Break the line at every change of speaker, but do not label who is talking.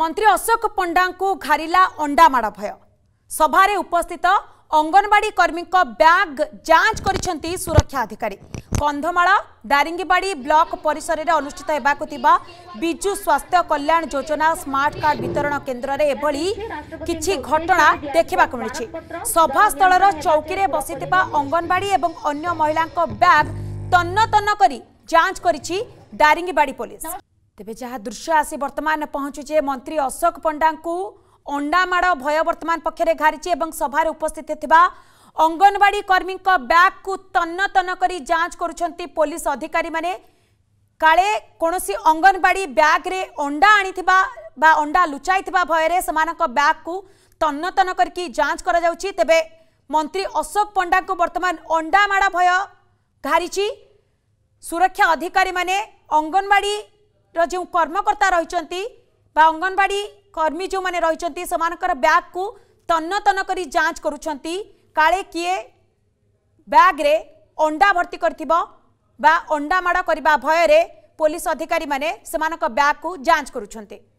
ମନ୍ତ୍ରୀ ଅଶୋକ ପଣ୍ଡାଙ୍କୁ ଘାରିଲା ଅଣ୍ଡାମାଡ଼ ଭୟ ସଭାରେ ଉପସ୍ଥିତ ଅଙ୍ଗନବାଡ଼ି କର୍ମୀଙ୍କ ବ୍ୟାଗ୍ ଯାଞ୍ଚ କରିଛନ୍ତି ସୁରକ୍ଷା ଅଧିକାରୀ କନ୍ଧମାଳ ଦାରିଙ୍ଗିବାଡ଼ି ବ୍ଲକ ପରିସରରେ ଅନୁଷ୍ଠିତ ହେବାକୁ ଥିବା ବିଜୁ ସ୍ୱାସ୍ଥ୍ୟ କଲ୍ୟାଣ ଯୋଜନା ସ୍ମାର୍ଟ କାର୍ଡ ବିତରଣ କେନ୍ଦ୍ରରେ ଏଭଳି କିଛି ଘଟଣା ଦେଖିବାକୁ ମିଳିଛି ସଭାସ୍ଥଳର ଚୌକିରେ ବସିଥିବା ଅଙ୍ଗନବାଡ଼ି ଏବଂ ଅନ୍ୟ ମହିଳାଙ୍କ ବ୍ୟାଗ୍ ତନ୍ନତନ୍ନ କରି ଯାଞ୍ଚ କରିଛି ଦାରିଙ୍ଗିବାଡ଼ି ପୋଲିସ ତେବେ ଯାହା ଦୃଶ୍ୟ ଆସି ବର୍ତ୍ତମାନ ପହଞ୍ଚୁଛି ମନ୍ତ୍ରୀ ଅଶୋକ ପଣ୍ଡାଙ୍କୁ ଅଣ୍ଡାମାଡ଼ ଭୟ ବର୍ତ୍ତମାନ ପକ୍ଷରେ ଘାରିଛି ଏବଂ ସଭାରେ ଉପସ୍ଥିତ ଥିବା ଅଙ୍ଗନବାଡ଼ି କର୍ମୀଙ୍କ ବ୍ୟାଗ୍କୁ ତନ୍ନ ତନ୍ନ କରି ଯାଞ୍ଚ କରୁଛନ୍ତି ପୋଲିସ ଅଧିକାରୀମାନେ କାଳେ କୌଣସି ଅଙ୍ଗନବାଡ଼ି ବ୍ୟାଗ୍ରେ ଅଣ୍ଡା ଆଣିଥିବା ବା ଅଣ୍ଡା ଲୁଚାଇଥିବା ଭୟରେ ସେମାନଙ୍କ ବ୍ୟାଗ୍କୁ ତନ୍ନ ତନ୍ନ କରିକି ଯାଞ୍ଚ କରାଯାଉଛି ତେବେ ମନ୍ତ୍ରୀ ଅଶୋକ ପଣ୍ଡାଙ୍କୁ ବର୍ତ୍ତମାନ ଅଣ୍ଡାମାଡ଼ ଭୟ ଘାରିଛି ସୁରକ୍ଷା ଅଧିକାରୀମାନେ ଅଙ୍ଗନବାଡ଼ି जो कर्मकर्ता रही अंगनवाड़ी कर्मी जो मैंने रही से ब्याग को तन्न तन्न कर जांच करुँच काले किए ବ୍ୟାଗ୍ରେ ଅଣ୍ଡା ଭର୍ତ୍ତି କରିଥିବ ବା ଅଣ୍ଡା ମାଡ଼ କରିବା ଭୟରେ ପୋଲିସ ଅଧିକାରୀମାନେ ସେମାନଙ୍କ ବ୍ୟାଗ୍କୁ ଯାଞ୍ଚ କରୁଛନ୍ତି